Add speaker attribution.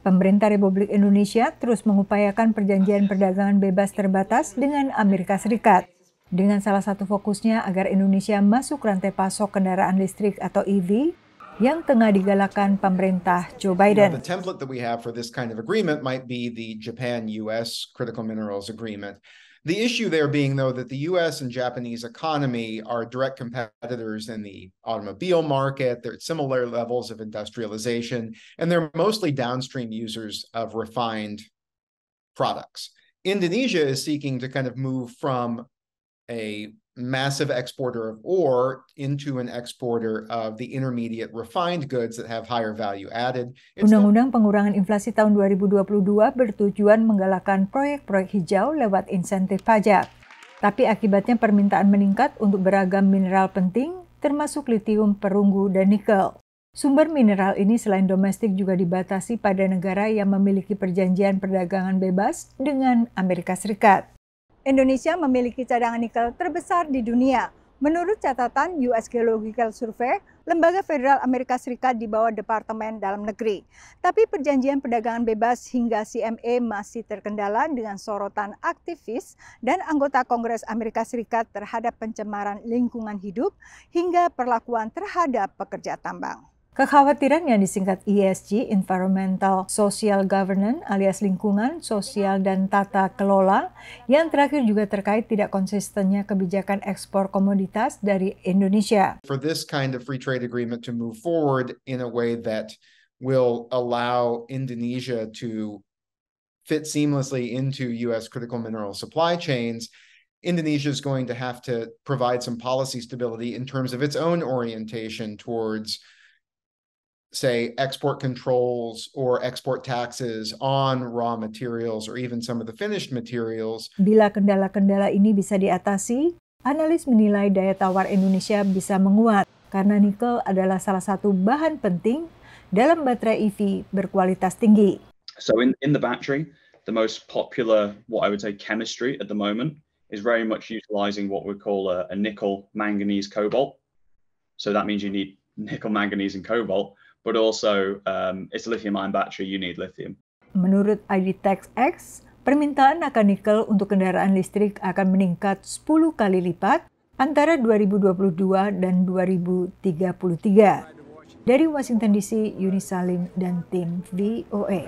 Speaker 1: Pemerintah Republik Indonesia terus mengupayakan perjanjian perdagangan bebas terbatas dengan Amerika Serikat. Dengan salah satu fokusnya agar Indonesia masuk rantai pasok kendaraan listrik atau EV yang tengah digalakkan pemerintah Joe Biden. the
Speaker 2: kind of The issue there being, though, that the US and Japanese economy are direct competitors in the automobile market. They're at similar levels of industrialization, and they're mostly downstream users of refined products. Indonesia is seeking to kind of move from a massive exporter of ore into an exporter of the intermediate refined goods that have higher value added. Undang-undang
Speaker 1: pengurangan inflasi tahun 2022 bertujuan menggalakkan proyek-proyek hijau lewat insentif pajak. Tapi akibatnya permintaan meningkat untuk beragam mineral penting termasuk litium, perunggu, dan nikel. Sumber mineral ini selain domestik juga dibatasi pada negara yang memiliki perjanjian perdagangan bebas dengan Amerika Serikat. Indonesia memiliki cadangan nikel terbesar di dunia. Menurut catatan US Geological Survey, lembaga federal Amerika Serikat di bawah Departemen Dalam Negeri. Tapi perjanjian perdagangan bebas hingga CMA masih terkendala dengan sorotan aktivis dan anggota Kongres Amerika Serikat terhadap pencemaran lingkungan hidup hingga perlakuan terhadap pekerja tambang. Kekhawatiran yang disingkat ESG, Environmental Social Governance alias lingkungan, sosial, dan tata kelola, yang terakhir juga terkait tidak konsistennya kebijakan ekspor komoditas dari Indonesia.
Speaker 2: For this kind of free trade agreement to move forward in a way that will allow Indonesia to fit seamlessly into U.S. critical mineral supply chains, Indonesia is going to have to provide some policy stability in terms of its own orientation towards say export controls or export taxes on raw materials or even some of the finished materials.
Speaker 1: Bila kendala-kendala ini bisa diatasi, analis menilai daya tawar Indonesia bisa menguat karena nikel adalah salah satu bahan penting dalam baterai EV berkualitas tinggi.
Speaker 3: So in, in the battery, the most popular, what I would say, chemistry at the moment is very much utilizing what we call a, a nickel manganese cobalt. So that means you need nickel, manganese, and cobalt, but also um, it's a lithium ion battery, you need lithium.
Speaker 1: Menurut IDTEX X, permintaan akan nikel untuk kendaraan listrik akan meningkat 10 kali lipat antara 2022 dan 2033. Dari Washington DC, Yuni Salim dan tim VOA.